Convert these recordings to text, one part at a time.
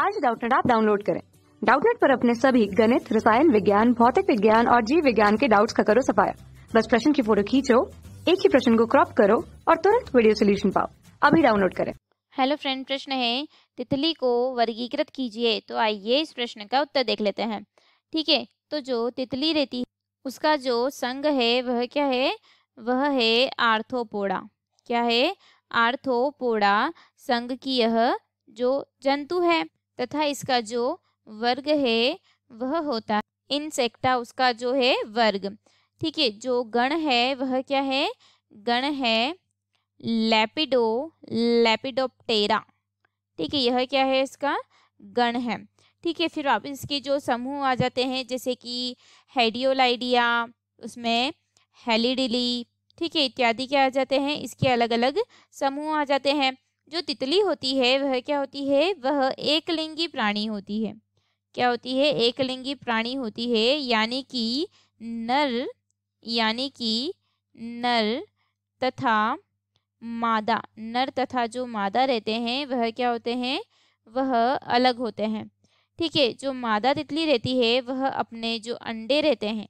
आज डाउटनेट आप डाउनलोड करें डाउटनेट पर अपने सभी गणित रसायन विज्ञान भौतिक विज्ञान और जीव विज्ञान के डाउट्स का करो सफाया बस प्रश्न की फोटो खींचो एक ही प्रश्न को क्रॉप करो और तुरंत वीडियो सोल्यूशन पाओ अभी डाउनलोड करें हेलो फ्रेंड प्रश्न है तितली को वर्गीकृत कीजिए तो आइए इस प्रश्न का उत्तर देख लेते हैं ठीक है तो जो तितली रहती है उसका जो संघ है वह क्या है वह है आर्थोपोड़ा क्या है आर्थोपोड़ा संघ की यह जो जंतु है तथा इसका जो वर्ग है वह होता है इनसेक्टा उसका जो है वर्ग ठीक है जो गण है वह क्या है गण है लैपिडो लेपिडोप्टेरा ठीक है यह क्या है इसका गण है ठीक है फिर आप इसके जो समूह आ जाते हैं जैसे कि हेडियोलाइडिया उसमें हेलीडिली ठीक है इत्यादि क्या आ जाते हैं इसके अलग अलग समूह आ जाते हैं जो तितली होती है वह क्या होती है वह एकलिंगी प्राणी होती है क्या होती है एकलिंगी प्राणी होती है यानी कि नर यानी कि नर तथा मादा नर तथा जो मादा रहते हैं वह क्या होते हैं वह अलग होते हैं ठीक है जो मादा तितली रहती है वह अपने जो अंडे रहते हैं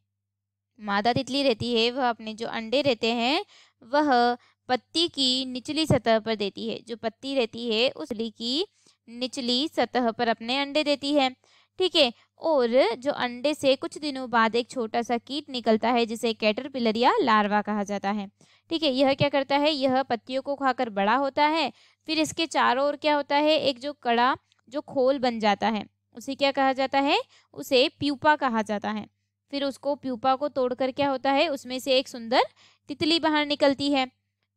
मादा तितली रहती है वह अपने जो अंडे रहते हैं वह पत्ती की निचली सतह पर देती है जो पत्ती रहती है उस की निचली सतह पर अपने अंडे देती है ठीक है और जो अंडे से कुछ दिनों बाद एक छोटा सा कीट निकलता है जिसे कैटरपिलर या लार्वा कहा जाता है ठीक है यह क्या करता है यह पत्तियों को खाकर बड़ा होता है फिर इसके चारों ओर क्या होता है एक जो कड़ा जो खोल बन जाता है उसे क्या कहा जाता है उसे प्यूपा कहा जाता है फिर उसको प्यूपा को तोड़कर क्या होता है उसमें से एक सुंदर तितली बाहर निकलती है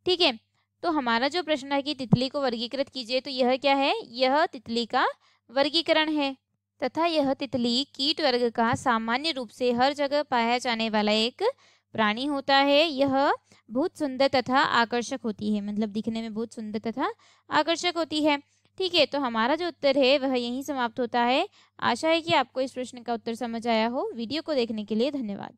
ठीक है तो हमारा जो प्रश्न है कि तितली को वर्गीकृत कीजिए तो यह क्या है यह तितली का वर्गीकरण है तथा यह तितली कीट वर्ग का सामान्य रूप से हर जगह पाया जाने वाला एक प्राणी होता है यह बहुत सुंदर तथा आकर्षक होती है मतलब दिखने में बहुत सुंदर तथा आकर्षक होती है ठीक है तो हमारा जो उत्तर है वह यहीं समाप्त होता है आशा है कि आपको इस प्रश्न का उत्तर समझ आया हो वीडियो को देखने के लिए धन्यवाद